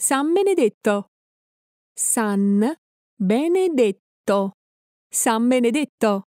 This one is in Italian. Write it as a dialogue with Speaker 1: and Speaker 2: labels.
Speaker 1: San Benedetto. San Benedetto. San Benedetto.